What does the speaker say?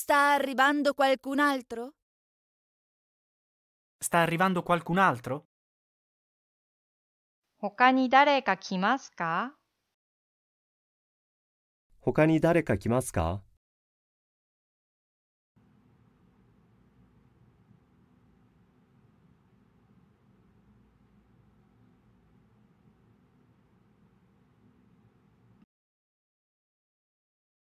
Sta arrivando qualcun altro? Sta arrivando qualcun altro? ka ka?